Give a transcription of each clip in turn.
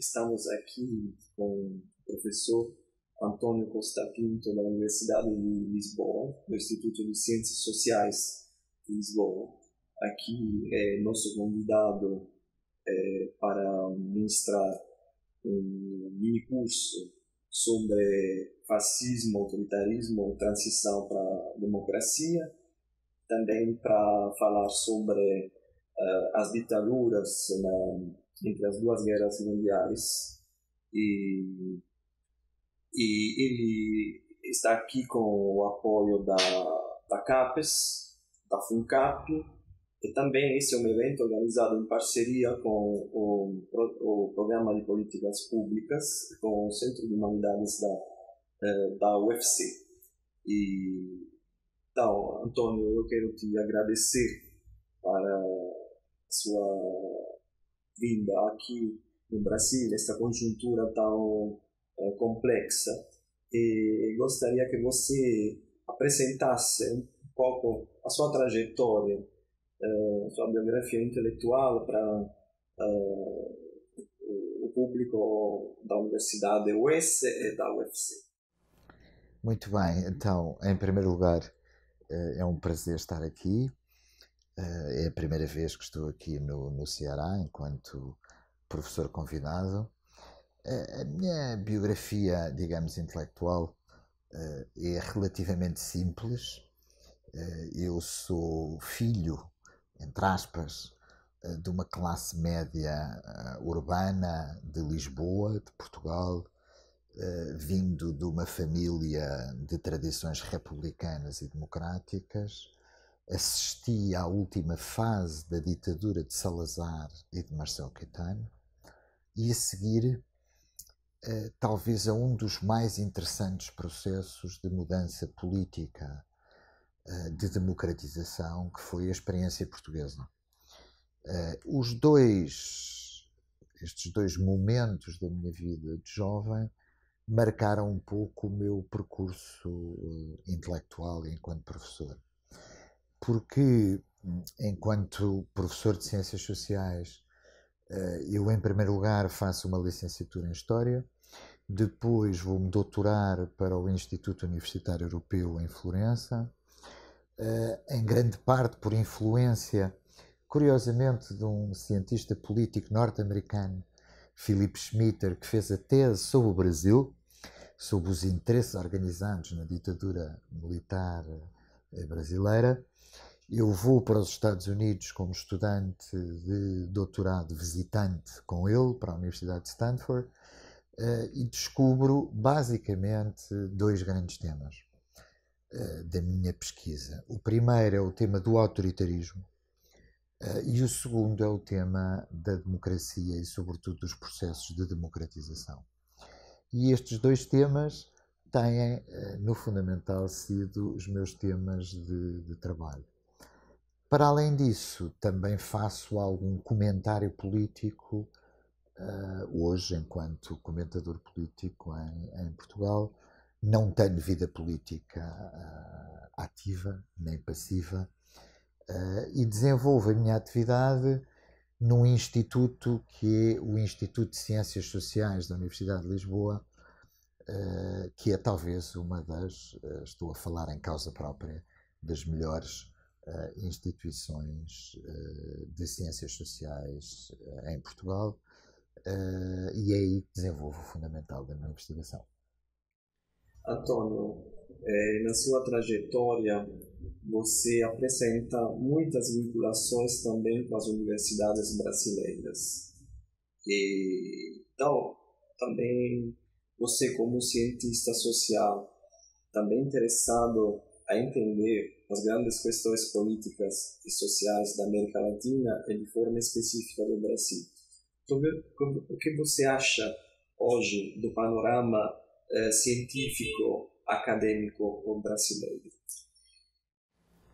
Estamos aqui com o professor Antônio Costa Pinto, da Universidade de Lisboa, do Instituto de Ciências Sociais de Lisboa. Aqui é nosso convidado é, para ministrar um mini curso sobre fascismo, autoritarismo, transição para a democracia, também para falar sobre uh, as ditaduras na entre as duas guerras mundiais e, e ele está aqui com o apoio da, da CAPES, da FUNCAP e também esse é um evento organizado em parceria com o, o Programa de Políticas Públicas com o Centro de Humanidades da, eh, da UFC. E, então, Antônio, eu quero te agradecer para sua vida aqui no Brasil, esta conjuntura tão é, complexa. E gostaria que você apresentasse um pouco a sua trajetória, é, sua biografia intelectual para é, eh, o público da Universidade US e da UFC. Muito bem, então, em primeiro lugar, é um prazer estar aqui eh, é a primeira vez que estou aqui no, no Ceará enquanto professor convidado. Eh, a minha biografia, digamos, intelectual eh, é relativamente simples. Eu sou filho, entre aspas, de uma classe média urbana de Lisboa, de Portugal, vindo de uma família de tradições republicanas e democráticas assisti à última fase da ditadura de Salazar e de Marcelo Caetano e a seguir uh, talvez a um dos mais interessantes processos de mudança política uh, de democratização que foi a experiência portuguesa. Uh, os dois estes dois momentos da minha vida de jovem marcaram um pouco o meu percurso intelectual enquanto professor porque, hum, enquanto professor de Ciências Sociais, eh, eu, em primeiro lugar, faço uma licenciatura em História, depois vou-me doutorar para o Instituto Universitário Europeu em Florença, eh, em grande parte por influência, curiosamente, de um cientista político norte-americano, Philip Schmitter, que fez a tese sobre o Brasil, sobre os interesses organizados na ditadura militar eh, brasileira, eu vou para os Estados Unidos como estudante de doutorado visitante com ele para a Universidade de Stanford eh, e descubro basicamente dois grandes temas eh, da minha pesquisa. O primeiro é o tema do autoritarismo eh, e o segundo é o tema da democracia e, sobretudo, dos processos de democratização. E estes dois temas têm, no fundamental, sido os meus temas de, de trabalho. Para além disso, também faço algum comentário político, uh, hoje, enquanto comentador político em, em, Portugal. Não tenho vida política uh, ativa nem passiva uh, e desenvolvo a minha atividade num instituto que é o Instituto de Ciências Sociais da Universidade de Lisboa, que é talvez uma das, estou a falar em causa própria, das melhores uh, instituições uh, de ciências sociais eh, em Portugal eh, e é aí que desenvolvo o fundamental da minha investigação. Antônio, eh, na sua trajetória você apresenta muitas vinculações também com as universidades brasileiras. E, então, também você como cientista social, também interessado a entender as grandes questões políticas e sociais da América Latina e de forma específica do Brasil. Então, o que você acha hoje do panorama eh, científico acadêmico brasileiro?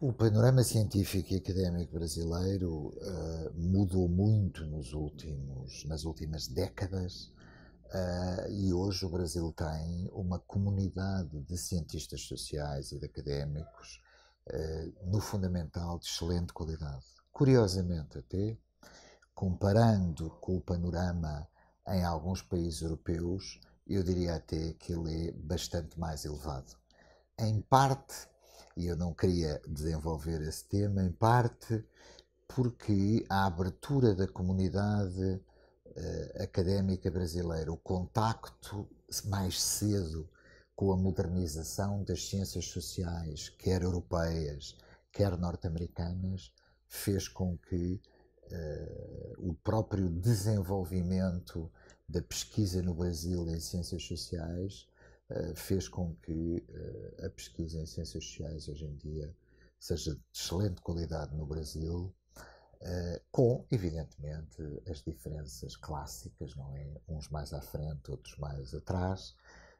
O panorama científico e acadêmico brasileiro uh, mudou muito nos últimos, nas últimas décadas Uh, e hoje o Brasil tem uma comunidade de cientistas sociais e de académicos uh, no fundamental de excelente qualidade. Curiosamente, até comparando com o panorama em alguns países europeus, eu diria até que ele é bastante mais elevado. Em parte, e eu não queria desenvolver esse tema, em parte porque a abertura da comunidade eh, académica brasileira, o contacto mais cedo com a modernização das ciências sociais, quer europeias, quer norte-americanas, fez com que uh, o próprio desenvolvimento da pesquisa no Brasil em ciências sociais uh, fez com que uh, a pesquisa em ciências sociais hoje em dia seja de excelente qualidade no Brasil eh, com, evidentemente, as diferenças clássicas, não é? Uns mais à frente, outros mais atrás,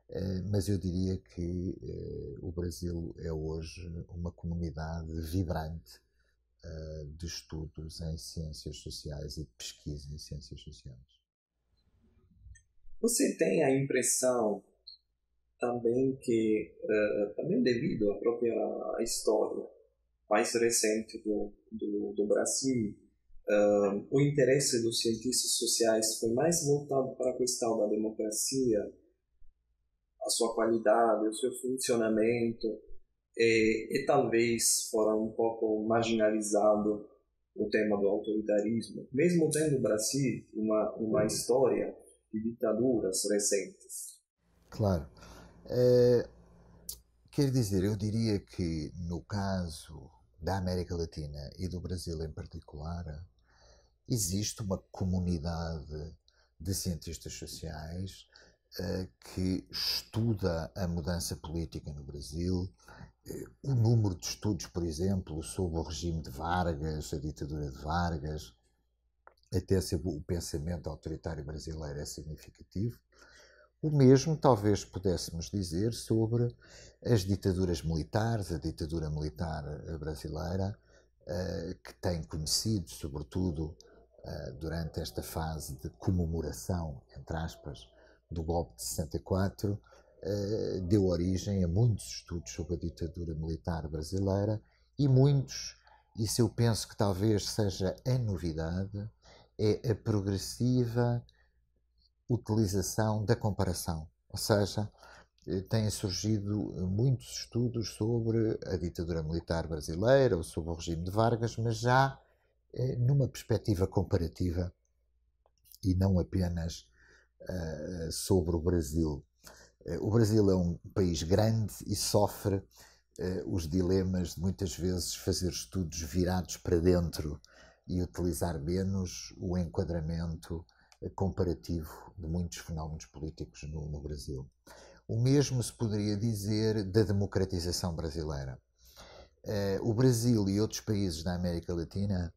eh, mas eu diria que eh, o Brasil é hoje uma comunidade vibrante de estudos em ciências sociais e de pesquisa em ciências sociais. Você tem a impressão também que, também devido à própria história, mais recente do, do, do Brasil, o interesse dos cientistas sociais foi mais voltado para a questão da democracia, a sua qualidade, o seu funcionamento, e, e talvez foram um pouco marginalizado o tema do autoritarismo, mesmo tendo o Brasil uma, uma história de ditaduras recentes. Claro. É, quer dizer, eu diria que no caso da América Latina e do Brasil em particular, existe uma comunidade de cientistas sociais eh, que estuda a mudança política no Brasil. Eh, o número de estudos, por exemplo, sobre o regime de Vargas, a ditadura de Vargas, até sobre o pensamento autoritário brasileiro é significativo. O mesmo talvez pudéssemos dizer sobre as ditaduras militares, a ditadura militar eh, brasileira, eh, que tem conhecido, sobretudo eh, durante esta fase de comemoração, entre aspas, do golpe de 64, deu origem a muitos estudos sobre a ditadura militar brasileira e muitos, isso eu penso que talvez seja a novidade, é a progressiva utilização da comparação. Ou seja, eh, têm surgido eh, muitos estudos sobre a ditadura militar brasileira ou sobre o regime de Vargas, mas já eh, numa perspectiva comparativa e não apenas sobre o Brasil. O Brasil é um país grande e sofre os dilemas de muitas vezes fazer estudos virados para dentro e utilizar menos o enquadramento eh, comparativo de muitos fenómenos políticos no, no Brasil. O mesmo se poderia dizer da democratização brasileira. Eh, o Brasil e outros países da América Latina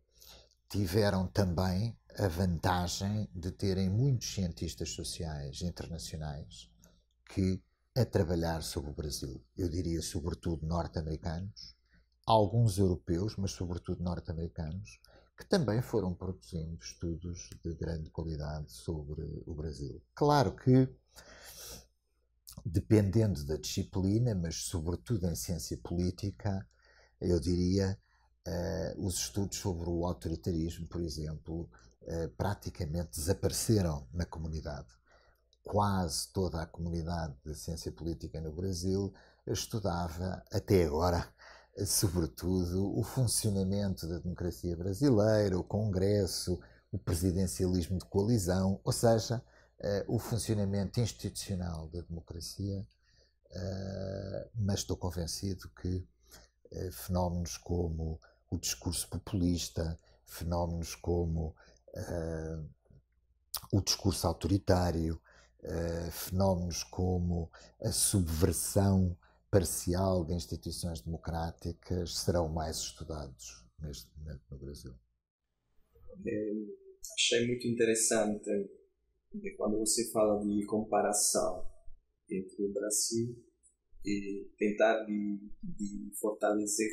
tiveram também a vantagem de terem muitos cientistas sociais internacionais que a trabalhar sobre o Brasil. Eu diria, sobretudo, norte-americanos, alguns europeus, mas sobretudo norte-americanos, que também foram produzindo estudos de grande qualidade sobre o Brasil. Claro que, dependendo da disciplina, mas sobretudo em ciência política, eu diria, uh, os estudos sobre o autoritarismo, por exemplo, eh, praticamente desapareceram na comunidade. Quase toda a comunidade de ciência política no Brasil estudava, até agora, sobretudo, o funcionamento da democracia brasileira, o Congresso, o presidencialismo de coalizão, ou seja, eh, o funcionamento institucional da democracia. Eh, mas estou convencido que eh, fenómenos como o discurso populista, fenómenos como uh, o discurso autoritário, uh, fenómenos como a subversão parcial de instituições democráticas serão mais estudados neste momento no Brasil? Hum, achei muito interessante quando você fala de comparação entre o Brasil e tentar de, de fortalecer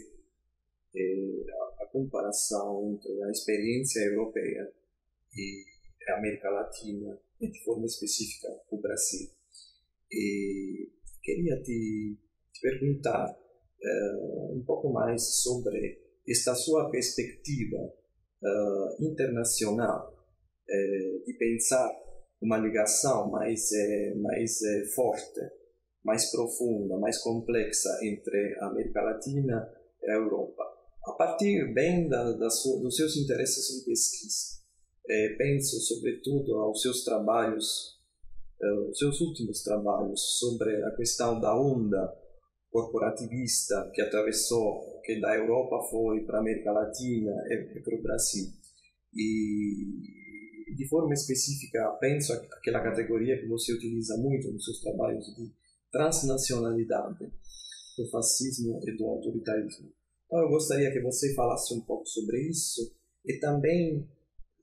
é, a, a comparação entre a experiência europeia e a América Latina, e de forma específica o Brasil. E queria te perguntar uh, um pouco mais sobre esta sua perspectiva uh, internacional uh, eh, de pensar uma ligação mais mais forte, mais profunda, mais complexa entre a América Latina e a Europa, a partir bem da, da sua, dos seus interesses em pesquisa. penso sobretudo aos seus trabalhos, os seus últimos trabalhos sobre a questão da onda corporativista que atravessou, que da Europa foi para a América Latina e, para o Brasil. E de forma específica, penso aquela categoria que você utiliza muito nos seus trabalhos de transnacionalidade, do fascismo e do autoritarismo. Então eu gostaria que você falasse um pouco sobre isso e também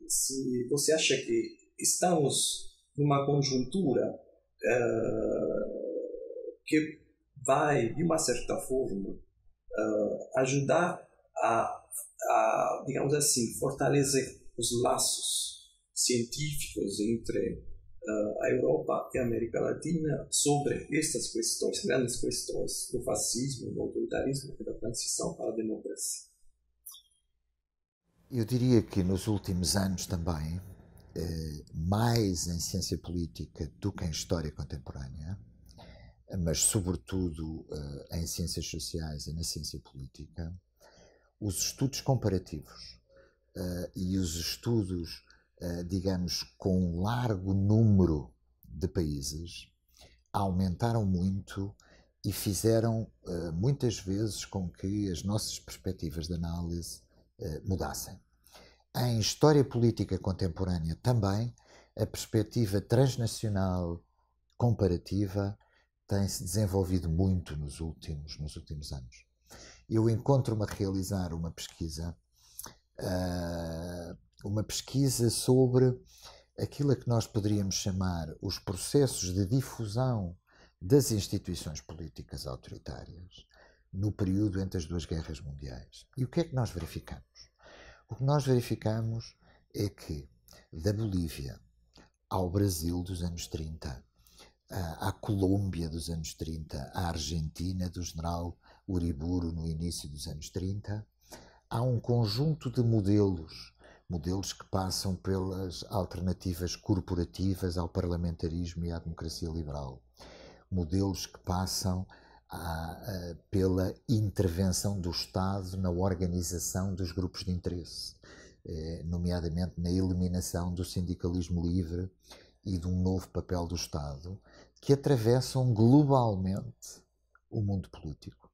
se você acha que estamos numa conjuntura uh, que vai, de uma certa forma, uh, ajudar a, a, digamos assim, fortalecer os laços científicos entre uh, a Europa e a América Latina sobre estas questões, grandes questões do fascismo, do autoritarismo e da transição para a democracia. Eu diria que nos últimos anos também, eh, mais em ciência política do que em história contemporânea, mas sobretudo eh, em ciências sociais e na ciência política, os estudos comparativos eh, e os estudos, eh, digamos, com um largo número de países, aumentaram muito e fizeram muitas vezes com que as nossas perspectivas de análise mudassem. Em história política contemporânea também, a perspectiva transnacional comparativa tem se desenvolvido muito nos últimos, nos últimos anos. Eu encontro-me a realizar uma pesquisa, uh, uma pesquisa sobre aquilo a que nós poderíamos chamar os processos de difusão das instituições políticas autoritárias no período entre as duas guerras mundiais. E o que é que nós verificamos? O que nós verificamos é que da Bolívia ao Brasil dos anos 30, à Colômbia dos anos 30, à Argentina do general Uriburu no início dos anos 30, há um conjunto de modelos, modelos que passam pelas alternativas corporativas ao parlamentarismo e à democracia liberal, modelos que passam à, pela intervenção do Estado na organização dos grupos de interesse, eh, nomeadamente na eliminação do sindicalismo livre e de um novo papel do Estado que atravessam globalmente o mundo político.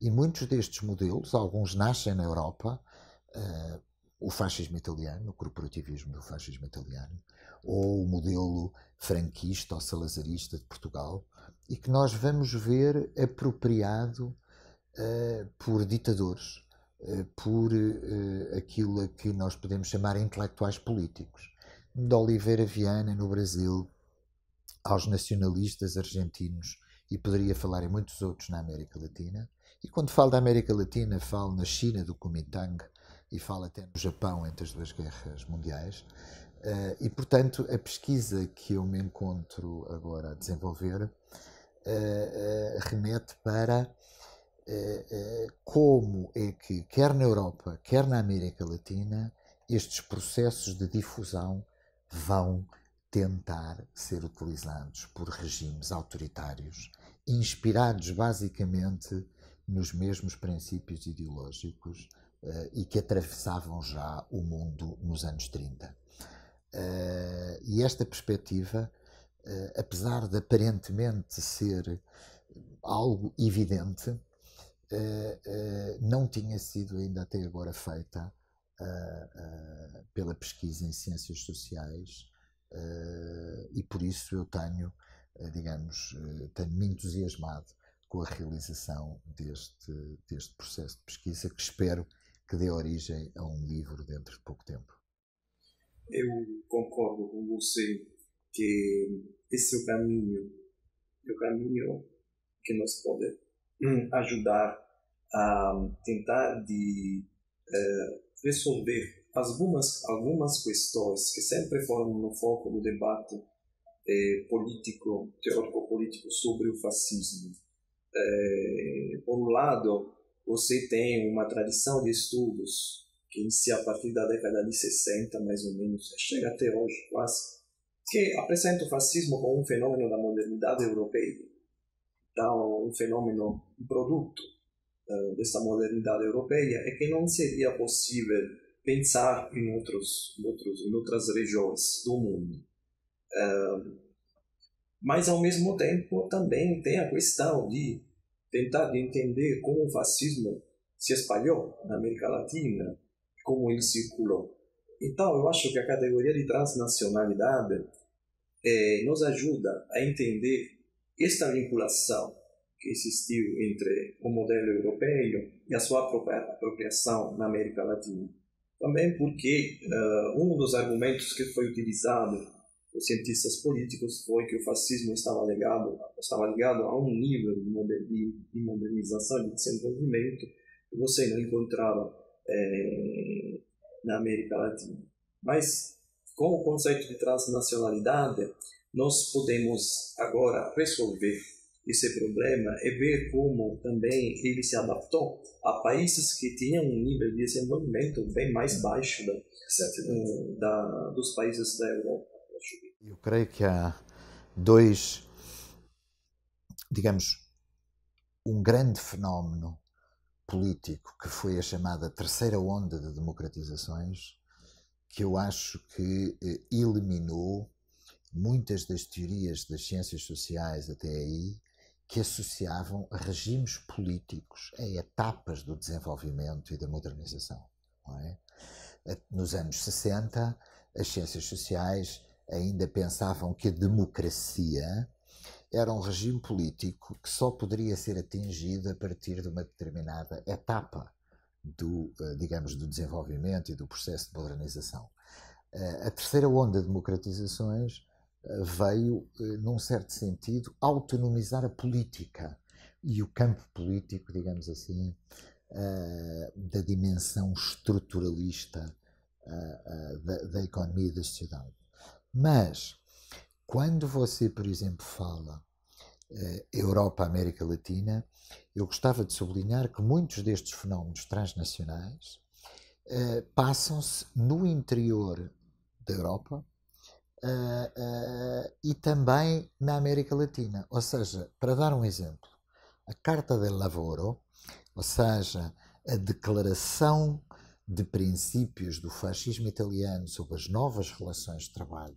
E muitos destes modelos, alguns nascem na Europa, uh, o fascismo italiano, o corporativismo do fascismo italiano, ou o modelo franquista ou salazarista de Portugal, e que nós vamos ver apropriado uh, por ditadores, uh, por aquilo a que nós podemos chamar intelectuais políticos. De Oliveira Viana, no Brasil, aos nacionalistas argentinos e poderia falar em muitos outros na América Latina. E quando falo da América Latina, falo na China do Kuomintang e falo até no Japão entre as duas guerras mundiais. Eh, e, portanto, a pesquisa que eu me encontro agora a desenvolver eh, eh, remete para como é que, quer na Europa, quer na América Latina, estes processos de difusão vão tentar ser utilizados por regimes autoritários, inspirados basicamente nos mesmos princípios ideológicos uh, e que atravessavam já o mundo nos anos 30. Uh, eh, e esta perspectiva, uh, apesar de aparentemente ser algo evidente, não tinha sido ainda até agora feita pela pesquisa em ciências sociais eh, e por isso eu tenho, eh, digamos, eh, tenho-me entusiasmado com a realização deste, deste processo de pesquisa que espero que dê origem a um livro dentro de pouco tempo. Eu concordo com você que esse é o caminho, é o caminho que nós pode hum, ajudar a tentar de uh, resolver algumas, algumas questões que sempre foram no foco do debate eh, político, teórico-político sobre o fascismo. Eh, por um lado, você tem uma tradição de estudos que inicia a partir da década de 60, mais ou menos, é, chega até hoje quase, que apresenta o fascismo como um fenômeno da modernidade europeia. Então, um fenômeno, um produto uh, eh, dessa modernidade europeia, é que não seria possível pensar em outros, em outros, em outras regiões do mundo. Uh, mas ao mesmo tempo também tem a questão de tentar entender como o fascismo se espalhou na América Latina, como ele circulou. Então eu acho que a categoria de transnacionalidade é, nos ajuda a entender esta vinculação que existiu entre o modelo europeu e a sua apropriação na América Latina. Também porque uh, um dos argumentos que foi utilizado por cientistas políticos foi que o fascismo estava ligado, estava ligado a um nível de modernização e de desenvolvimento que você não encontrava é, na América Latina. Mas, com o conceito de transnacionalidade, nós podemos agora resolver esse problema é ver como também ele se adaptou a países que tinham um nível de desenvolvimento bem mais baixo da, eh, da, dos países da Europa. Eu creio que há dois, digamos, um grande fenómeno político que foi a chamada terceira onda de democratizações, que eu acho que eh, eliminou muitas das teorias das ciências sociais até aí que associavam regimes políticos a etapas do desenvolvimento e da modernização. É? Nos anos 60, as ciências sociais ainda pensavam que a democracia era um regime político que só poderia ser atingido a partir de uma determinada etapa do, eh, digamos, do desenvolvimento e do processo de modernização. Eh, a terceira onda de democratizações eh, veio, eh, num certo sentido, autonomizar a política e o campo político, digamos assim, eh, da dimensão estruturalista da economia e da sociedade. Mas, quando você, por exemplo, fala Europa, América Latina, eu gostava de sublinhar que muitos destes fenómenos transnacionais passam-se no interior da Europa, uh, e também na América Latina. Ou seja, para dar um exemplo, a Carta del Lavoro, ou seja, a declaração de princípios do fascismo italiano sobre as novas relações de trabalho,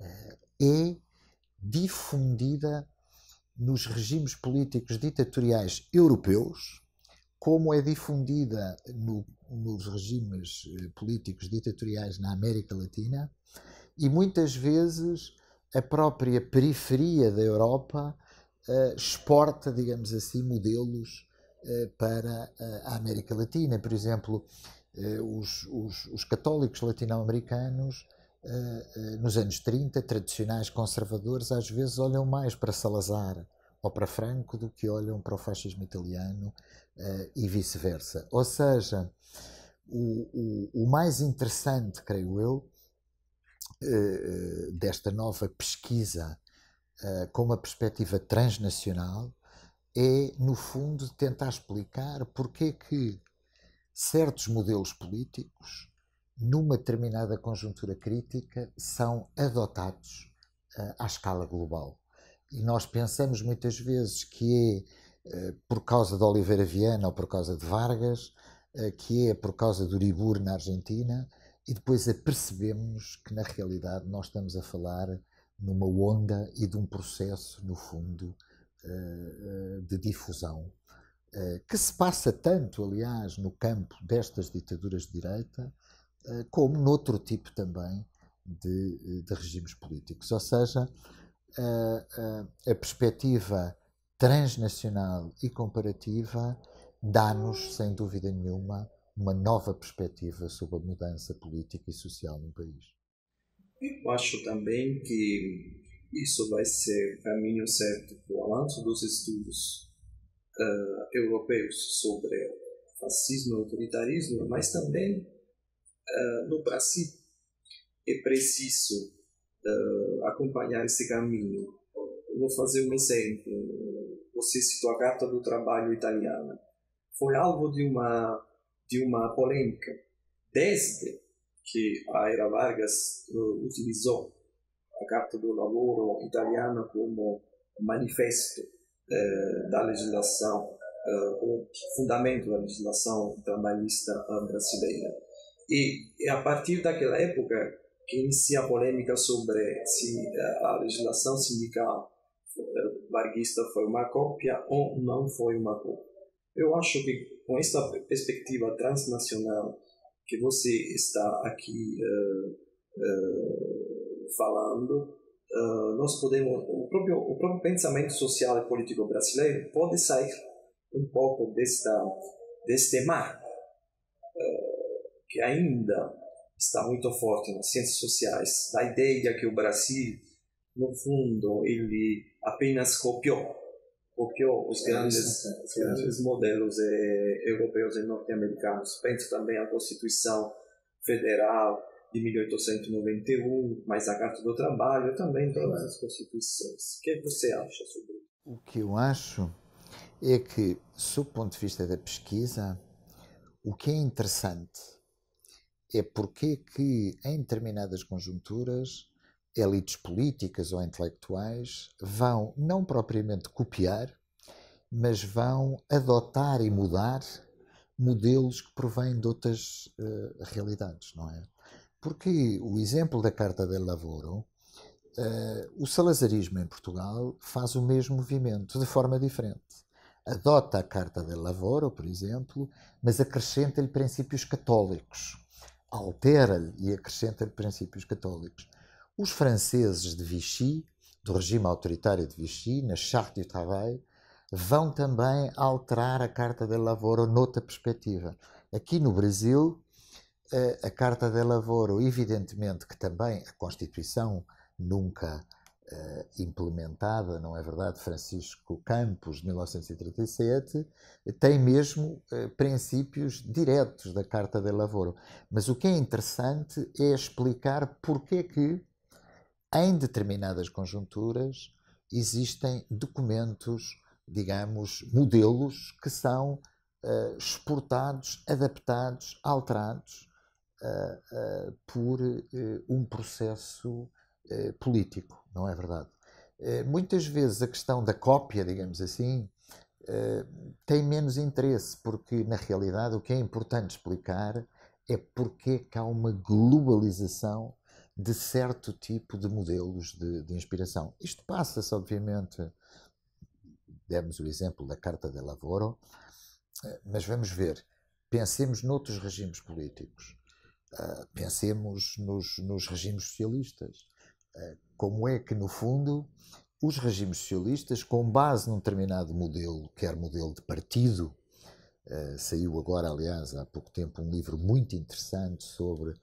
eh, é difundida nos regimes políticos ditatoriais europeus, como é difundida no, nos regimes políticos ditatoriais na América Latina, e muitas vezes a própria periferia da Europa uh, exporta, digamos assim, modelos uh, para eh, a América Latina. Por exemplo, os, os, os, católicos latino-americanos nos anos 30, tradicionais conservadores, às vezes olham mais para Salazar ou para Franco do que olham para o fascismo italiano e vice-versa. Ou seja, o, o, o mais interessante, creio eu, eh, eh, desta nova pesquisa eh, com uma perspectiva transnacional é, no fundo, tentar explicar porque é que certos modelos políticos, numa determinada conjuntura crítica, são adotados à escala global. E nós pensamos muitas vezes que é por causa de Oliveira Viana ou por causa de Vargas, que é por causa do Uribur na Argentina, e depois apercebemos que na realidade nós estamos a falar numa onda e de um processo, no fundo, eh, eh, de difusão, eh, que se passa tanto, aliás, no campo destas ditaduras de direita, como noutro tipo também de, de regimes políticos. Ou seja, a, a, a perspectiva transnacional e comparativa dá-nos, sem dúvida nenhuma, uma nova perspectiva sobre a mudança política e social no país. Eu acho também que isso vai ser o caminho certo para o avanço dos estudos uh, europeus sobre fascismo e autoritarismo, mas também uh, no Brasil. É preciso uh, acompanhar esse caminho. Eu vou fazer um exemplo. Você citou a Carta do Trabalho italiana. Foi alvo de uma de uma polêmica desde que a Era Vargas uh, utilizou a Carta do Lavoro italiana como manifesto uh, da legislação, uh, o fundamento da legislação trabalhista brasileira. E é a partir daquela época que inicia a polêmica sobre se a legislação sindical varguista foi uma cópia ou não foi uma cópia. Eu acho que com essa perspectiva transnacional que você está aqui uh, uh, falando, uh, nós podemos o próprio o próprio pensamento social e político brasileiro pode sair um pouco desta deste mar que ainda está muito forte nas ciências sociais da ideia que o Brasil no fundo ele apenas copiou porque os grandes, é os grandes modelos eh, europeus e norte-americanos penso também a Constituição Federal de 1891, mas a Carta do Trabalho também, todas as constituições. O é que você acha sobre isso? O que eu acho é que, sob o ponto de vista da pesquisa, o que é interessante é porque é que em determinadas conjunturas elites políticas ou intelectuais vão não propriamente copiar, mas vão adotar e mudar modelos que provêm de outras uh, realidades, não é? Porque o exemplo da Carta del Lavoro, uh, o salazarismo em Portugal faz o mesmo movimento, de forma diferente. Adota a Carta del Lavoro, por exemplo, mas acrescenta-lhe princípios católicos. Altera-lhe e acrescenta-lhe princípios católicos. Os franceses de Vichy, do regime autoritário de Vichy, na Charte du Travail, vão também alterar a Carta de Lavoro noutra perspectiva. Aqui no Brasil, eh, a Carta de Lavoro, evidentemente que também a Constituição nunca eh, implementada, não é verdade, Francisco Campos, 1937, tem mesmo eh, princípios diretos da Carta de Lavoro. Mas o que é interessante é explicar porque é que em determinadas conjunturas, existem documentos, digamos, modelos que são uh, exportados, adaptados, alterados uh, uh, por um processo político, não é verdade? muitas vezes a questão da cópia, digamos assim, tem menos interesse, porque na realidade o que é importante explicar é porque é que há uma globalização de certo tipo de modelos de, de inspiração. Isto passa-se, obviamente, demos o exemplo da Carta de Lavoro, eh, mas vamos ver, pensemos noutros regimes políticos, eh, pensemos nos, nos regimes socialistas. Eh, como é que, no fundo, os regimes socialistas, com base num determinado modelo, quer modelo de partido, saiu agora, aliás, há pouco tempo, um livro muito interessante sobre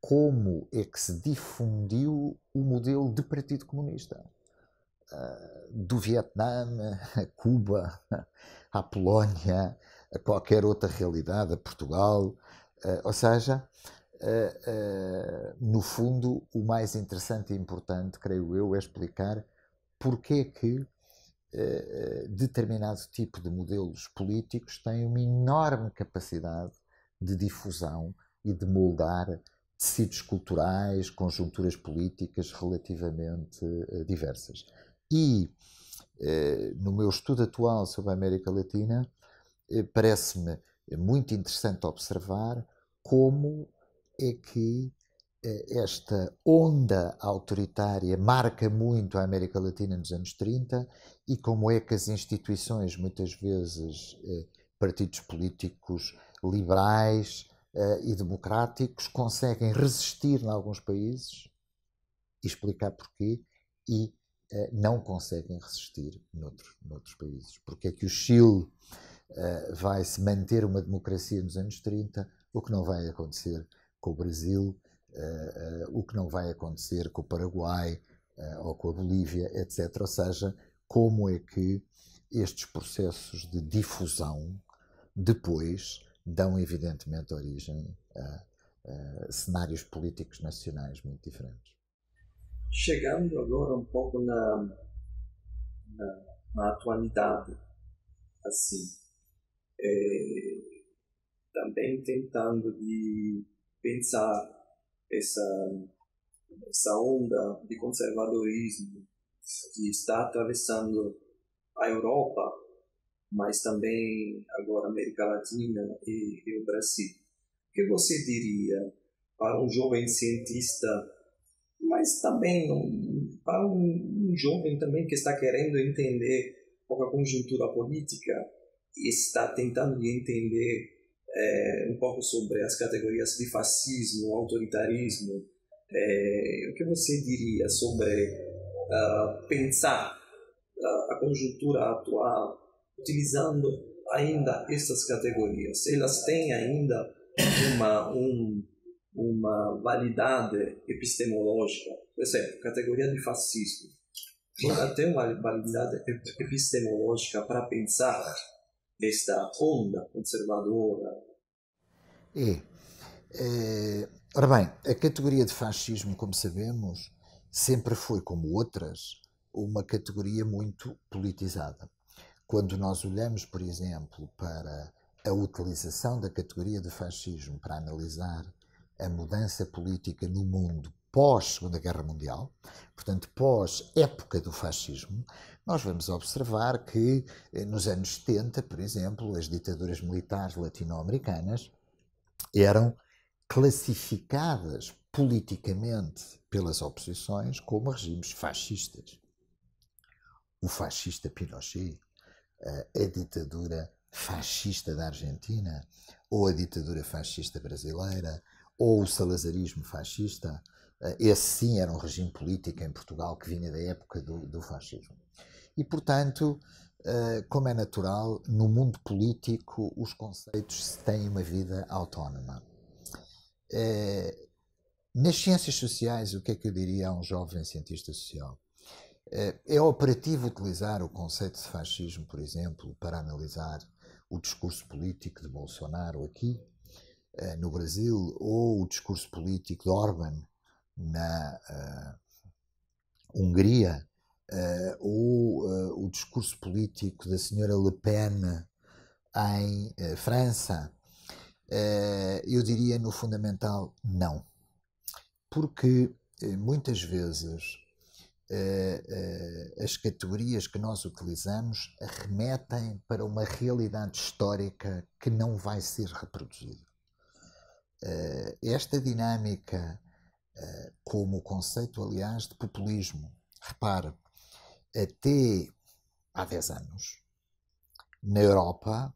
como é que se difundiu o modelo de Partido Comunista. Ah, do Vietnã, a Cuba, à Polónia, a qualquer outra realidade, a Portugal. Ah, ou seja, ah, no fundo, o mais interessante e importante, creio eu, é explicar porque é que determinado tipo de modelos políticos têm uma enorme capacidade de difusão e de moldar tecidos culturais, conjunturas políticas relativamente eh, diversas. E eh, no meu estudo atual sobre a América Latina, eh, parece-me muito interessante observar como é que esta onda autoritária marca muito a América Latina nos anos 30 e como é que as instituições, muitas vezes partidos políticos liberais, eh, e democráticos conseguem resistir em alguns países e explicar porquê e eh, não conseguem resistir noutros, noutros países. Porque é que o Chile eh, vai se manter uma democracia nos anos 30, o que não vai acontecer com o Brasil, o que não vai acontecer com o Paraguai ou com a Bolívia, etc. Ou seja, como é que estes processos de difusão depois dão evidentemente origem a, a cenários políticos nacionais muito diferentes. Chegando agora um pouco na, na, na atualidade, assim, é, também tentando de pensar essa essa onda de conservadorismo que está atravessando a Europa mas também agora América Latina e, e o Brasil. O que você diria para um jovem cientista, mas também um, para um, um jovem também que está querendo entender a conjuntura política e está tentando entender é, um pouco sobre as categorias de fascismo, autoritarismo, é, o que você diria sobre uh, pensar ah, a conjuntura atual utilizando ainda estas categorias. Elas têm ainda uma, um, uma validade epistemológica. Por exemplo, categoria de fascismo. Ela tem uma validade epistemológica para pensar esta onda conservadora. E, é. Ora bem, a categoria de fascismo, como sabemos, sempre foi, como outras, uma categoria muito politizada. Quando nós olhamos, por exemplo, para a utilização da categoria de fascismo para analisar a mudança política no mundo pós-Segunda Guerra Mundial, portanto, pós-época do fascismo, nós vamos observar que eh, nos anos 70, por exemplo, as ditaduras militares latino-americanas eram classificadas politicamente pelas oposições como regimes fascistas. O fascista Pinochet, a ditadura fascista da Argentina, ou a ditadura fascista brasileira, ou o salazarismo fascista. Eh, esse sim era um regime político em Portugal que vinha da época do, do fascismo. E, portanto, eh, como é natural, no mundo político os conceitos têm uma vida autónoma. Eh, nas ciências sociais, o que é que eu diria a um jovem cientista social? Eh, é operativo utilizar o conceito de fascismo, por exemplo, para analisar o discurso político de Bolsonaro aqui eh, no Brasil ou o discurso político de Orban na uh, Hungria ou uh, o discurso político da senhora Le Pen em uh, França? eu diria no fundamental não. Porque muitas vezes eh, eh, as categorias que nós utilizamos remetem para uma realidade histórica que não vai ser reproduzida. Eh, esta dinâmica, como o conceito, aliás, de populismo, repare, até há 10 anos, na Europa,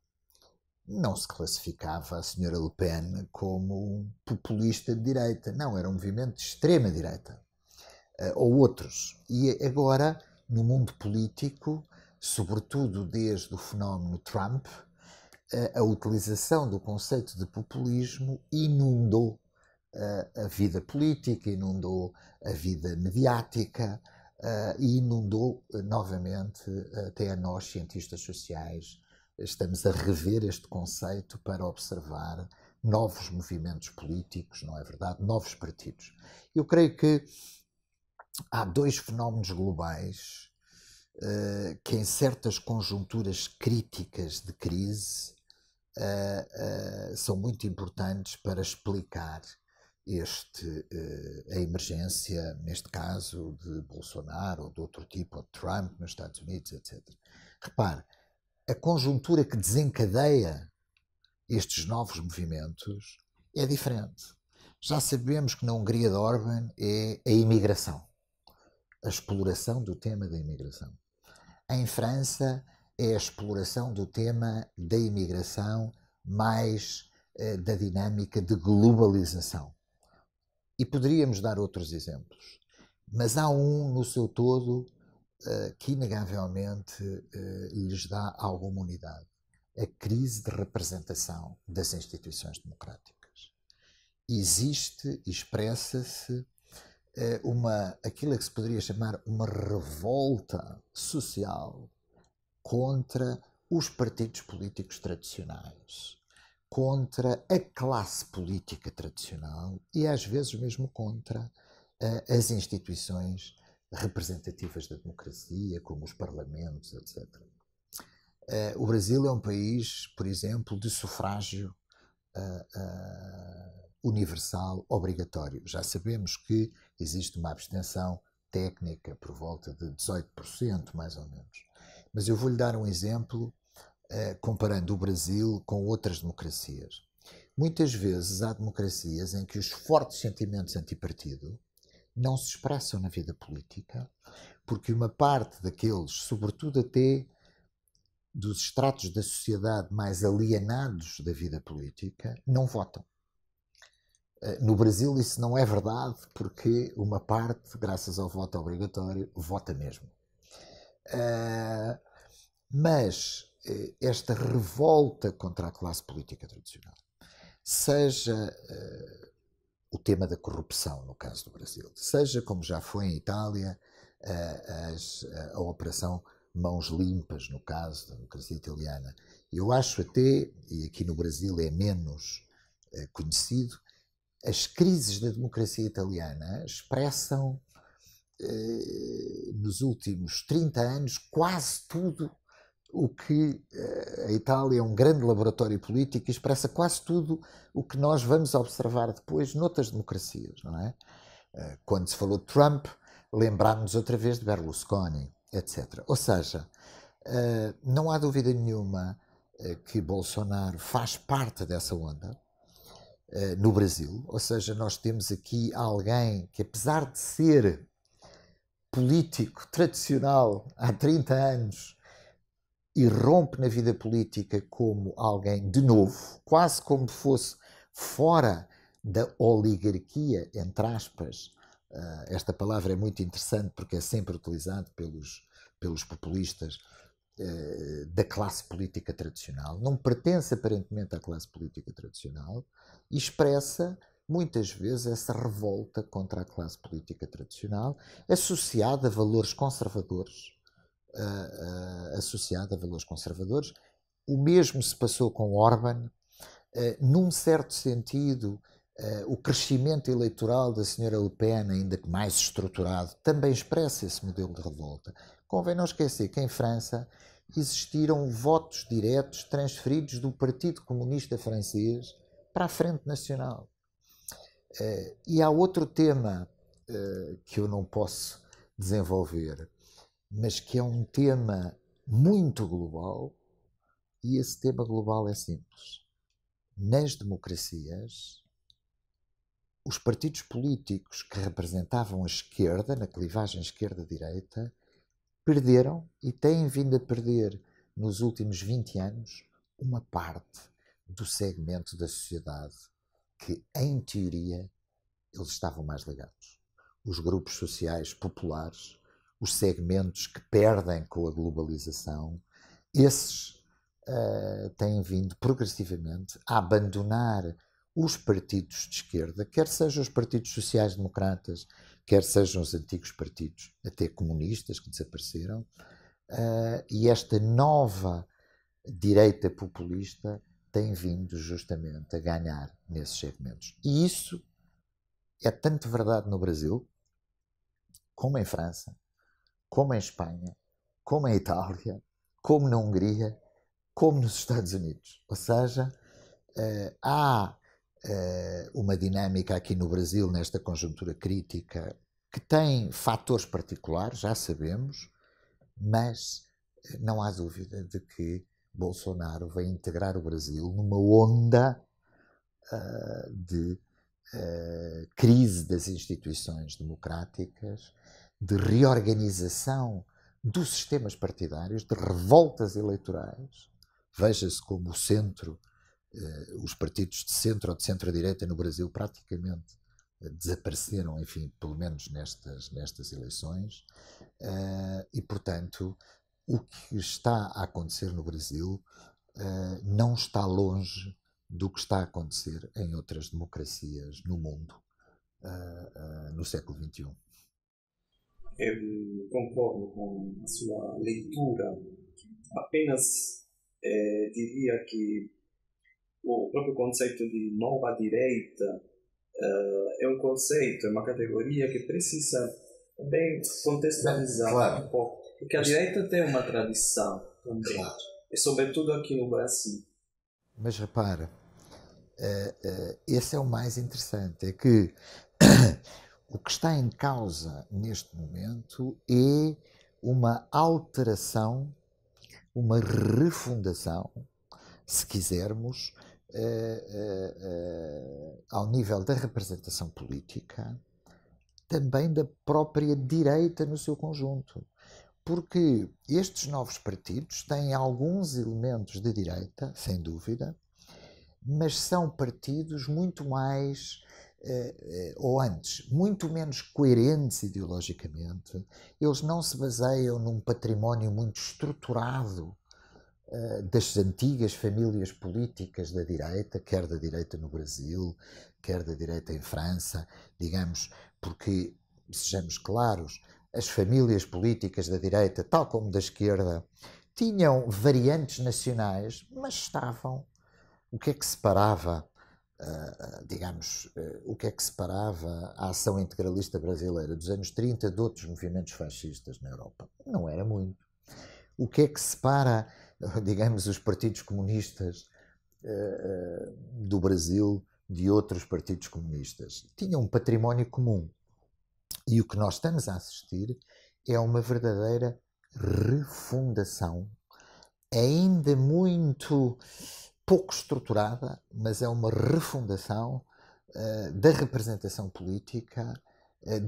não se classificava a senhora Le Pen como um populista de direita. Não, era um movimento de extrema-direita eh, ou outros. E agora, no mundo político, sobretudo desde o fenómeno Trump, eh, a utilização do conceito de populismo inundou eh, a vida política, inundou a vida mediática e inundou novamente até a nós, cientistas sociais. Estamos a rever este conceito para observar novos movimentos políticos, não é verdade? Novos partidos. Eu creio que há dois fenómenos globais uh, que, em certas conjunturas críticas de crise, uh, uh, são muito importantes para explicar este, a emergência, neste caso, de Bolsonaro ou de outro tipo, ou de Trump nos Estados Unidos, etc. Repare, a conjuntura que desencadeia estes novos movimentos é diferente. Já sabemos que na Hungria de Orban é a imigração a exploração do tema da imigração. Em França, é a exploração do tema da imigração mais eh, da dinâmica de globalização. E poderíamos dar outros exemplos, mas há um no seu todo eh, que, inegavelmente, eh, lhes dá alguma unidade: a crise de representação das instituições democráticas. Existe, expressa-se eh, uma, aquilo que se poderia chamar uma revolta social contra os partidos políticos tradicionais, contra a classe política tradicional e às vezes mesmo contra uh, as instituições representativas da democracia, como os parlamentos, etc. Uh, eh, o Brasil é um país, por exemplo, de sufrágio uh, universal obrigatório. Já sabemos que existe uma abstenção técnica por volta de 18%, mais ou menos. Mas eu vou-lhe dar um exemplo eh, comparando o Brasil com outras democracias. Muitas vezes há democracias em que os fortes sentimentos antipartido não se expressam na vida política, porque uma parte daqueles, sobretudo até dos estratos da sociedade mais alienados da vida política, não votam. Eh, no Brasil isso não é verdade, porque uma parte, graças ao voto obrigatório, vota mesmo. Eh, mas eh, esta revolta contra a classe política tradicional, seja o tema da corrupção, no caso do Brasil, seja como já foi em Itália, a, a operação mãos limpas, no caso da democracia italiana. Eu acho até, e aqui no Brasil é menos conhecido, as crises da democracia italiana expressam eh, nos últimos 30 anos quase tudo o que eh, a Itália é um grande laboratório político e expressa quase tudo o que nós vamos observar depois noutras democracias, não é? Eh, quando se falou de Trump, lembrámos-nos outra vez de Berlusconi, etc. Ou seja, eh, não há dúvida nenhuma eh, que Bolsonaro faz parte dessa onda eh, no Brasil. Ou seja, nós temos aqui alguém que, apesar de ser político tradicional há 30 anos irrompe na vida política como alguém de novo, quase como fosse fora da oligarquia, entre aspas. Eh, esta palavra é muito interessante porque é sempre utilizado pelos, pelos populistas eh, da classe política tradicional, não pertence aparentemente à classe política tradicional e expressa muitas vezes essa revolta contra a classe política tradicional, associada a valores conservadores, uh, uh, associada a valores conservadores. O mesmo se passou com Orban. Eh, num certo sentido, Uh, o crescimento eleitoral da senhora Le Pen, ainda que mais estruturado, também expressa esse modelo de revolta. Convém não esquecer que em França existiram votos diretos transferidos do Partido Comunista Francês para a Frente Nacional. Eh, e há outro tema eh, que eu não posso desenvolver, mas que é um tema muito global, e esse tema global é simples. Nas democracias, os partidos políticos que representavam a esquerda, na clivagem esquerda-direita, perderam e têm vindo a perder nos últimos 20 anos uma parte do segmento da sociedade que, em teoria, eles estavam mais ligados. Os grupos sociais populares, os segmentos que perdem com a globalização, esses uh, têm vindo progressivamente a abandonar os partidos de esquerda, quer sejam os partidos sociais-democratas, quer sejam os antigos partidos, até comunistas que desapareceram, uh, e esta nova direita populista tem vindo justamente a ganhar nesses segmentos. E isso é tanto verdade no Brasil, como em França, como em Espanha, como em Itália, como na Hungria, como nos Estados Unidos. Ou seja, ah, há eh, uma dinâmica aqui no Brasil, nesta conjuntura crítica, que tem fatores particulares, já sabemos, mas eh, não há dúvida de que Bolsonaro vai integrar o Brasil numa onda uh, de uh, crise das instituições democráticas, de reorganização dos sistemas partidários, de revoltas eleitorais. Veja-se como o centro eh, os partidos de centro ou de centro-direita no Brasil praticamente eh, desapareceram, enfim, pelo menos nestas, nestas eleições, eh, e, portanto, o que está a acontecer no Brasil não está longe do que está a acontecer em outras democracias no mundo no século XXI. Eu concordo com a sua leitura. Apenas eh, diria que o próprio conceito de nova direita uh, eh, é um conceito, é uma categoria que precisa bem contextualizar claro. um pouco. Porque a direita tem uma tradição também, claro. e sobretudo aqui no Brasil. Mas repara, eh, eh, esse é o mais interessante, é que o que está em causa neste momento é uma alteração, uma refundação, se quisermos, eh, eh, eh, ao nível da representação política, também da própria direita no seu conjunto. Porque estes novos partidos têm alguns elementos de direita, sem dúvida, mas são partidos muito mais, ou antes, muito menos coerentes ideologicamente. Eles não se baseiam num património muito estruturado eh, das antigas famílias políticas da direita, quer da direita no Brasil, quer da direita em França, digamos, porque, sejamos claros, as famílias políticas da direita, tal como da esquerda, tinham variantes nacionais, mas estavam. O que é que separava, eh, digamos, eh, o que é que separava a ação integralista brasileira dos anos 30 de outros movimentos fascistas na Europa? Não era muito. O que é que separa digamos, os partidos comunistas eh, eh, do Brasil de outros partidos comunistas. Tinham um património comum. E o que nós estamos a assistir é uma verdadeira refundação, ainda muito pouco estruturada, mas é uma refundação uh, da representação política,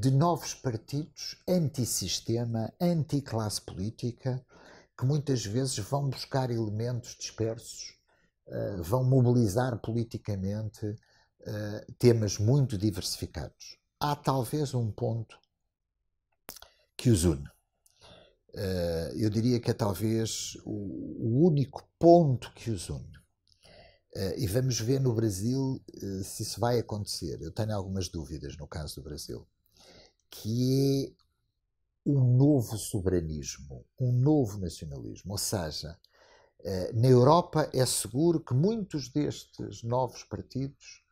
de novos partidos antissistema, anticlasse política, que muitas vezes vão buscar elementos dispersos, eh, vão mobilizar politicamente eh, temas muito diversificados. Há talvez um ponto que os une. Eh, eu diria que é talvez o, o único ponto que os une. e vamos ver no Brasil se isso vai acontecer. Eu tenho algumas dúvidas no caso do Brasil, que é um novo soberanismo, um novo nacionalismo. Ou seja, eh, na Europa é seguro que muitos destes novos partidos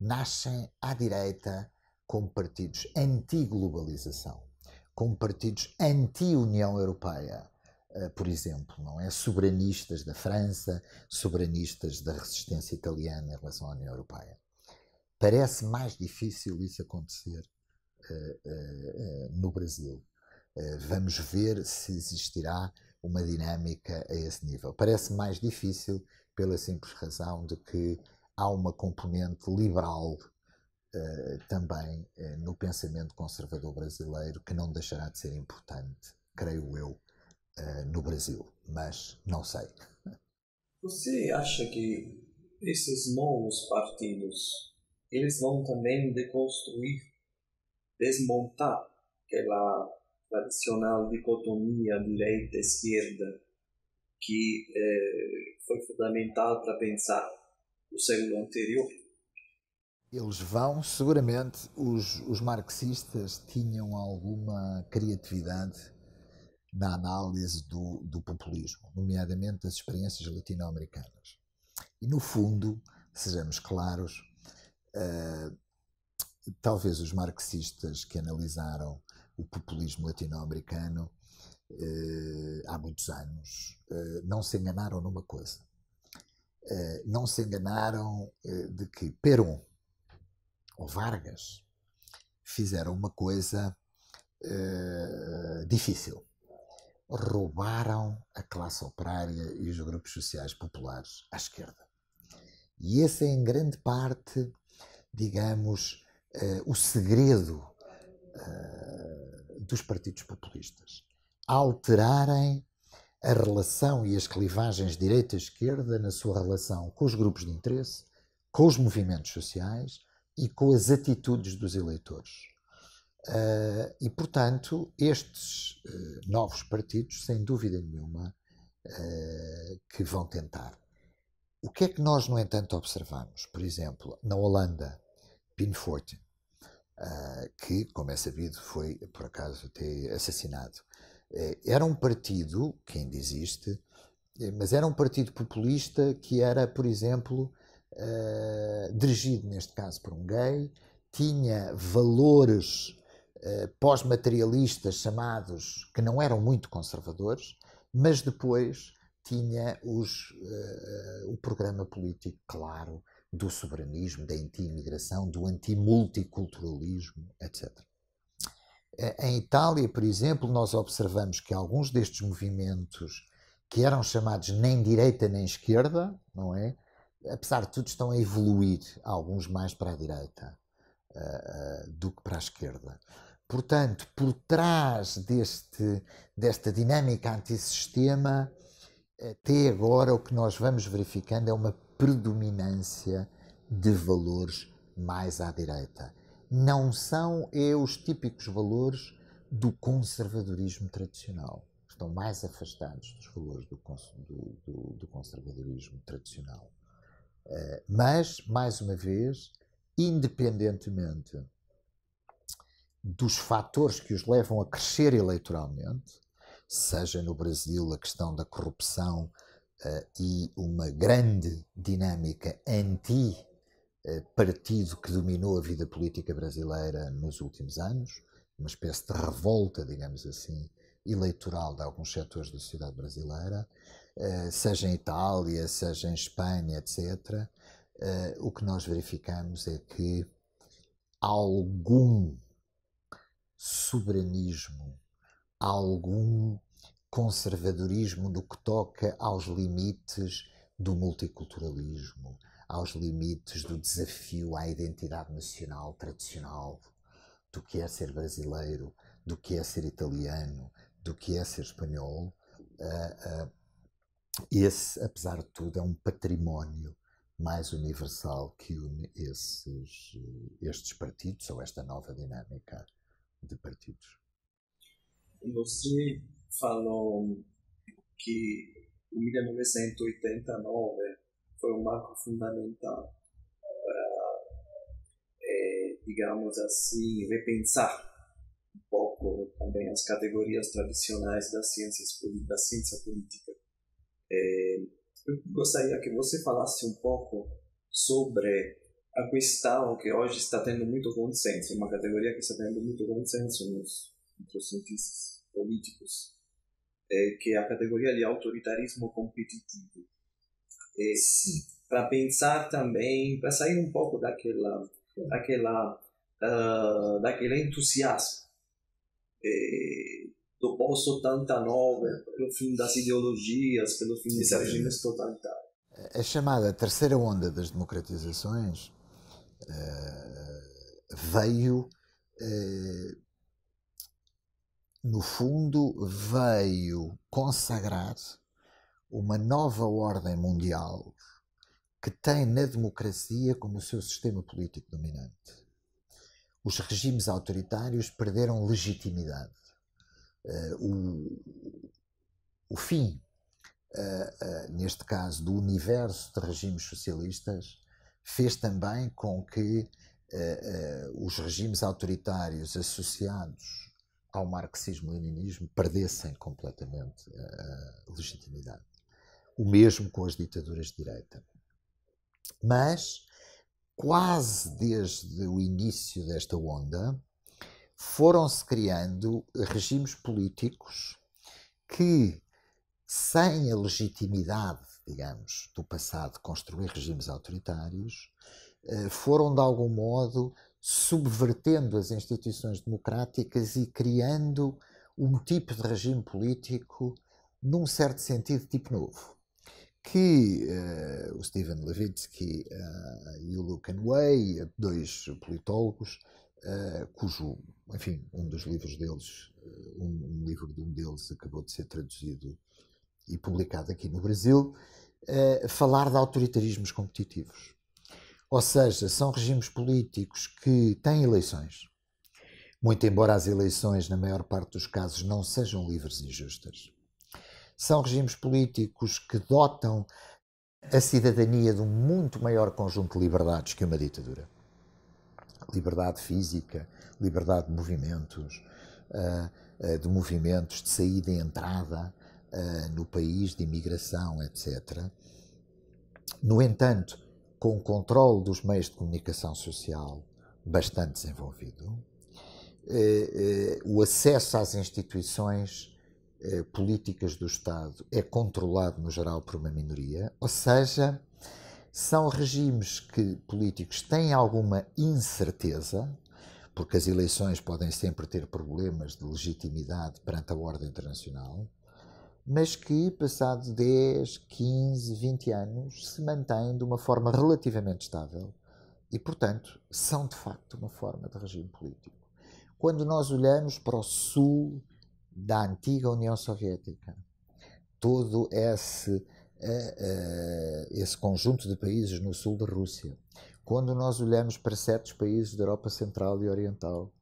nascem à direita como partidos anti-globalização, como partidos anti-União Europeia, eh, por exemplo, não é? Soberanistas da França, soberanistas da resistência italiana em relação à União Europeia. Parece mais difícil isso acontecer uh, uh, uh, no Brasil. Eh, vamos ver se existirá uma dinâmica a esse nível. Parece mais difícil pela simples razão de que há uma componente liberal eh, também eh, no pensamento conservador brasileiro que não deixará de ser importante, creio eu, no Brasil. Mas não sei. Você acha que esses novos partidos eles vão também deconstruir, desmontar aquela tradicional dicotomia direita-esquerda que eh, foi fundamental para pensar o século anterior. Eles vão, seguramente, os, os marxistas tinham alguma criatividade na análise do, do populismo, nomeadamente das experiências latino-americanas. E, no fundo, sejamos claros, uh, talvez os marxistas que analisaram o populismo latino-americano eh, há muitos anos, eh, não se enganaram numa coisa. Eh, não se enganaram de que Perón ou Vargas fizeram uma coisa difícil. Roubaram a classe operária e os grupos sociais populares à esquerda. E esse é, em grande parte, digamos, o segredo dos partidos populistas alterarem a relação e as clivagens direita-esquerda na sua relação com os grupos de interesse, com os movimentos sociais e com as atitudes dos eleitores. Uh, e, portanto, estes uh, novos partidos, sem dúvida nenhuma, uh, que vão tentar. O que é que nós, no entanto, observamos? Por exemplo, na Holanda, Pinforte ah, que, como é sabido, foi por acaso até assassinado. Eh, era um partido que ainda existe, eh, mas era um partido populista que era, por exemplo, ah, dirigido neste caso por um gay, tinha valores eh, pós-materialistas chamados que não eram muito conservadores, mas depois tinha os, o programa político claro do soberanismo, da anti-imigração, do anti-multiculturalismo, etc. Eh, em Itália, por exemplo, nós observamos que alguns destes movimentos que eram chamados nem direita nem esquerda, não é? Apesar de tudo, estão a evoluir, alguns mais para a direita uh, uh, do que para a esquerda. Portanto, por trás deste, desta dinâmica antissistema, até agora o que nós vamos verificando é uma predominância de valores mais à direita. Não são é, os típicos valores do conservadorismo tradicional. Estão mais afastados dos valores do, do, do, do conservadorismo tradicional. Uh, mas, mais uma vez, independentemente dos fatores que os levam a crescer eleitoralmente, seja no Brasil a questão da corrupção, eh, e uma grande dinâmica anti-partido eh, que dominou a vida política brasileira nos últimos anos, uma espécie de revolta, digamos assim, eleitoral de alguns setores da sociedade brasileira, eh, seja em Itália, seja em Espanha, etc., o que nós verificamos é que algum soberanismo, algum conservadorismo no que toca aos limites do multiculturalismo, aos limites do desafio à identidade nacional tradicional, do que é ser brasileiro, do que é ser italiano, do que é ser espanhol. Ah, ah, esse, apesar de tudo, é um património mais universal que une esses, estes partidos ou esta nova dinâmica de partidos. Você falou que 1989 foi um marco fundamental para, é, digamos assim, repensar um pouco também as categorias tradicionais das ciências da ciência política. É, eu gostaria que você falasse um pouco sobre a questão que hoje está tendo muito consenso, uma categoria que está tendo muito consenso nos, entre os cientistas políticos, é, que é a categoria de autoritarismo competitivo. É, para pensar também, para sair um pouco daquela, daquela, uh, ah, daquela entusiasmo é, do pós-89, pelo fim das ideologias, pelo fim dos regimes totalitários. A é, é chamada terceira onda das democratizações uh, veio uh, no fundo, veio consagrar uma nova ordem mundial que tem na democracia como seu sistema político dominante. Os regimes autoritários perderam legitimidade. Uh, o, o, fim, uh, uh, neste caso, do universo de regimes socialistas fez também com que os regimes autoritários associados ao marxismo-leninismo perdessem completamente a legitimidade. O mesmo com as ditaduras de direita. Mas, quase desde o início desta onda, foram-se criando regimes políticos que, sem a legitimidade, digamos, do passado de construir regimes autoritários, eh, foram de algum modo subvertendo as instituições democráticas e criando um tipo de regime político, num certo sentido, tipo novo. Que uh, o Stephen Levitsky uh, e o Lucan Way, eh, dois politólogos, uh, cujo, enfim, um dos livros deles, um, um, livro de um deles acabou de ser traduzido e publicado aqui no Brasil, falar de autoritarismos competitivos. Ou seja, são regimes políticos que têm eleições, muito embora as eleições, na maior parte dos casos, não sejam livres e justas. São regimes políticos que dotam a cidadania de um muito maior conjunto de liberdades que uma ditadura. Liberdade física, liberdade de movimentos, eh, eh, de movimentos de saída e entrada eh, no país, de imigração, etc. No entanto, com o controle dos meios de comunicação social bastante desenvolvido, eh, eh, o acesso às instituições eh, políticas do Estado é controlado, no geral, por uma minoria, ou seja, são regimes que políticos têm alguma incerteza, porque as eleições podem sempre ter problemas de legitimidade perante a ordem internacional, mas que, passados 10, 15, 20 anos, se mantêm de uma forma relativamente estável e, portanto, são de facto uma forma de regime político. Quando nós olhamos para o sul da antiga União Soviética, todo esse, uh, uh, esse conjunto de países no sul da Rússia, quando nós olhamos para certos países da Europa Central e Oriental,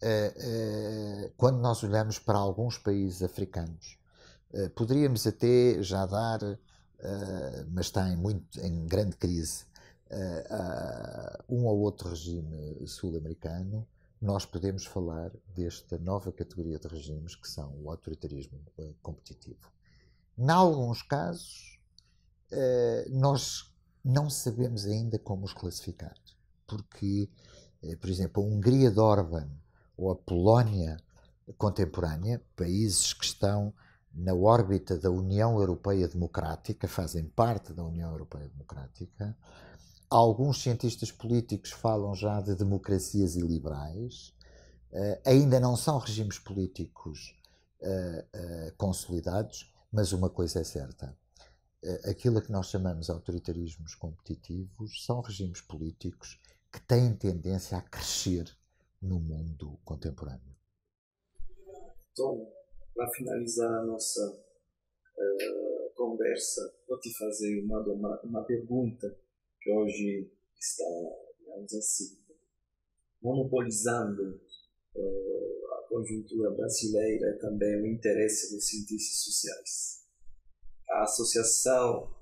eh, quando nós olhamos para alguns países africanos, eh, poderíamos até já dar, eh, mas está em, muito, em grande crise, eh, um ou outro regime sul-americano, nós podemos falar desta nova categoria de regimes que são o autoritarismo competitivo. Em alguns casos, nós não sabemos ainda como os classificar, porque, por exemplo, a Hungria de Orban ou a Polónia contemporânea, países que estão na órbita da União Europeia Democrática, fazem parte da União Europeia Democrática. Alguns cientistas políticos falam já de democracias iliberais. Uh, ainda não são regimes políticos uh, consolidados, mas uma coisa é certa: aquilo a que nós chamamos autoritarismos competitivos são regimes políticos que têm tendência a crescer no mundo contemporâneo. Então, para finalizar a nossa uh, conversa, vou te fazer uma, uma, uma pergunta que hoje está, digamos assim, monopolizando uh, a conjuntura brasileira e também o interesse dos cientistas sociais. A associação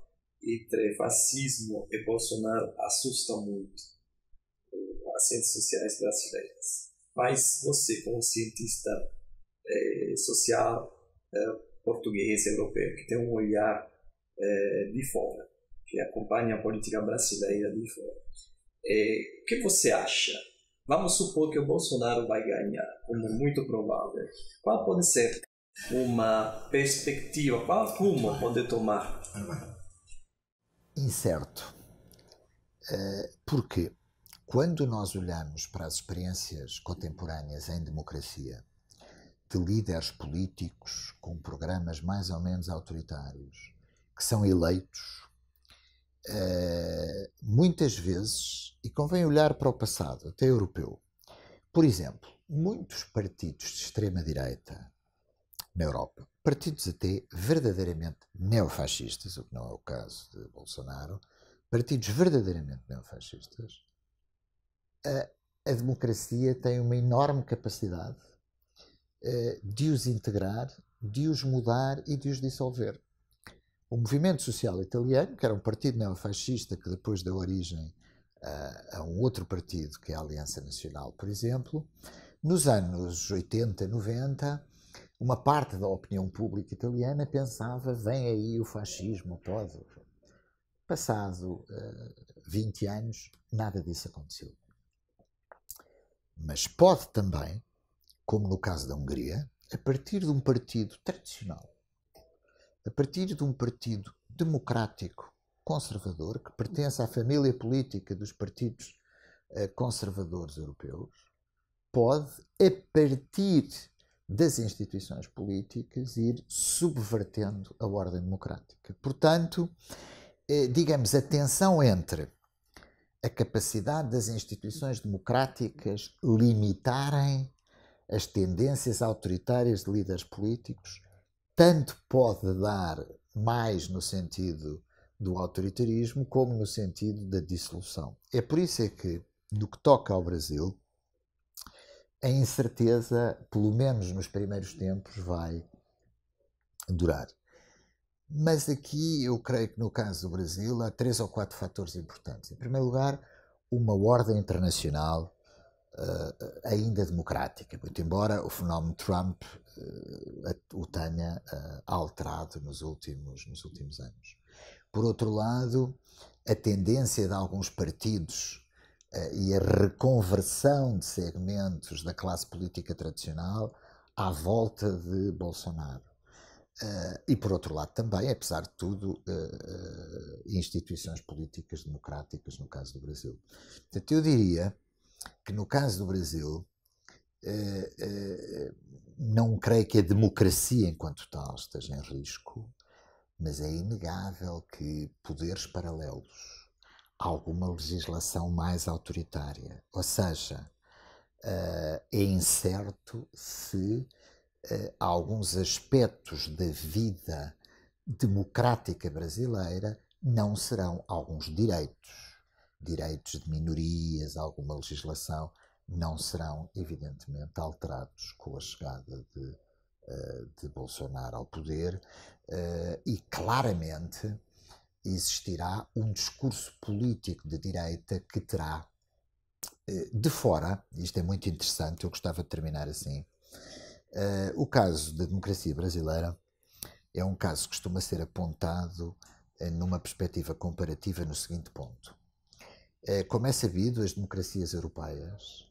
entre fascismo e Bolsonaro assusta muito uh, as ciências sociais brasileiras. Mas você, como cientista é, social e é, europeu, que tem um olhar é, de fora, que acompanha a política brasileira de fora. É, o que você acha? Vamos supor que o Bolsonaro vai ganhar, como muito provável. Qual pode ser uma perspectiva, qual rumo pode tomar? Incerto. Porque quando nós olhamos para as experiências contemporâneas em democracia, de líderes políticos com programas mais ou menos autoritários, que são eleitos, eh, muitas vezes, e convém olhar para o passado, até europeu. Por exemplo, muitos partidos de extrema-direita na Europa, partidos até verdadeiramente neofascistas, o que não é o caso de Bolsonaro, partidos verdadeiramente neofascistas, a, eh, a democracia tem uma enorme capacidade eh, de os integrar, de os mudar e de os dissolver. O movimento social italiano, que era um partido neofascista que depois deu origem eh, a, um outro partido, que é a Aliança Nacional, por exemplo, nos anos 80, 90, uma parte da opinião pública italiana pensava vem aí o fascismo, pode. Passado uh, eh, 20 anos, nada disso aconteceu. Mas pode também, como no caso da Hungria, a partir de um partido tradicional, a partir de um partido democrático conservador, que pertence à família política dos partidos eh, conservadores europeus, pode, a partir das instituições políticas, ir subvertendo a ordem democrática. Portanto, eh, digamos, a tensão entre a capacidade das instituições democráticas limitarem as tendências autoritárias de líderes políticos, tanto pode dar mais no sentido do autoritarismo como no sentido da dissolução. É por isso é que, no que toca ao Brasil, a incerteza, pelo menos nos primeiros tempos, vai durar. Mas aqui eu creio que no caso do Brasil há três ou quatro fatores importantes. Em primeiro lugar, uma ordem internacional uh, ainda democrática, muito embora o fenómeno Trump uh, o tenha uh, alterado nos últimos, nos últimos anos. Por outro lado, a tendência de alguns partidos e a reconversão de segmentos da classe política tradicional à volta de Bolsonaro. Uh, e por outro lado também, apesar de tudo, uh, uh, instituições políticas democráticas, no caso do Brasil. Portanto, eu diria que no caso do Brasil, eh, eh, não creio que a democracia enquanto tal esteja em risco, mas é inegável que poderes paralelos, alguma legislação mais autoritária, ou seja, eh, é incerto se alguns aspectos da vida democrática brasileira não serão alguns direitos direitos de minorias, alguma legislação, não serão, evidentemente, alterados com a chegada de, eh, de Bolsonaro ao poder eh, e claramente existirá um discurso político de direita que terá eh, de fora, isto é muito interessante, eu gostava de terminar assim. o caso da democracia brasileira é um caso que costuma ser apontado numa perspectiva comparativa no seguinte ponto eh, como é sabido, as democracias europeias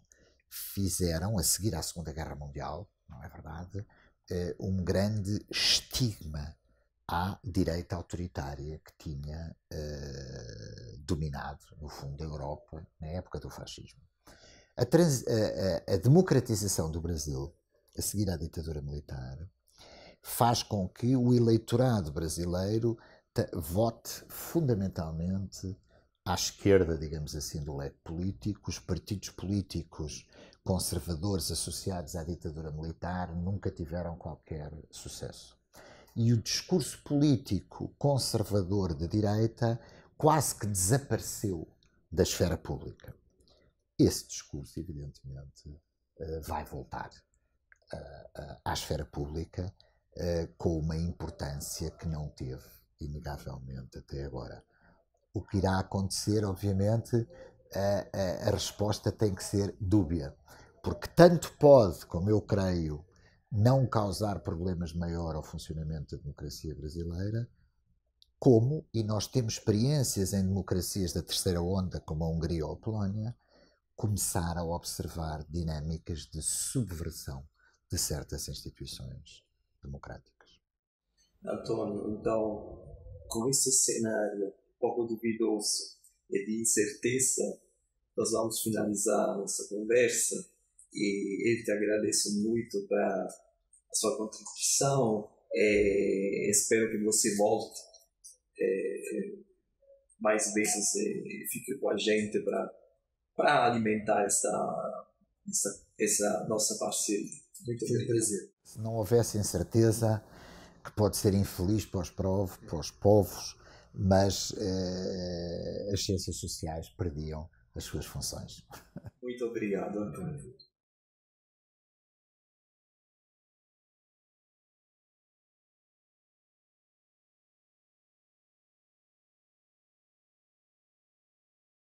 fizeram, a seguir à Segunda Guerra Mundial, não é verdade, eh, um grande estigma à direita autoritária que tinha eh, dominado, no fundo, a Europa na época do fascismo. A, trans, a, a, a, democratização do Brasil, a seguir à ditadura militar, faz com que o eleitorado brasileiro vote fundamentalmente à esquerda, digamos assim, do leque político, os partidos políticos conservadores associados à ditadura militar nunca tiveram qualquer sucesso. E o discurso político conservador de direita quase que desapareceu da esfera pública. Esse discurso, evidentemente, eh, vai voltar eh, eh, à esfera pública com uma importância que não teve, inegavelmente, até agora o que irá acontecer, obviamente, a, a, a resposta tem que ser dúbia. Porque tanto pode, como eu creio, não causar problemas maior ao funcionamento da democracia brasileira, como, e nós temos experiências em democracias da terceira onda, como a Hungria ou a Polónia, começar a observar dinâmicas de subversão de certas instituições democráticas. António, então, com esse cenário pouco duvidoso e de incerteza, nós vamos finalizar nossa conversa e eu te agradeço muito pela sua contribuição. É, espero que você volte é, mais vezes e fique com a gente para alimentar essa, essa, essa nossa parceria. Muito prazer. Se não houvesse incerteza, que pode ser infeliz para os, povos, para os povos, mas eh, as ciências sociais perdiam as suas funções. Muito obrigado, António.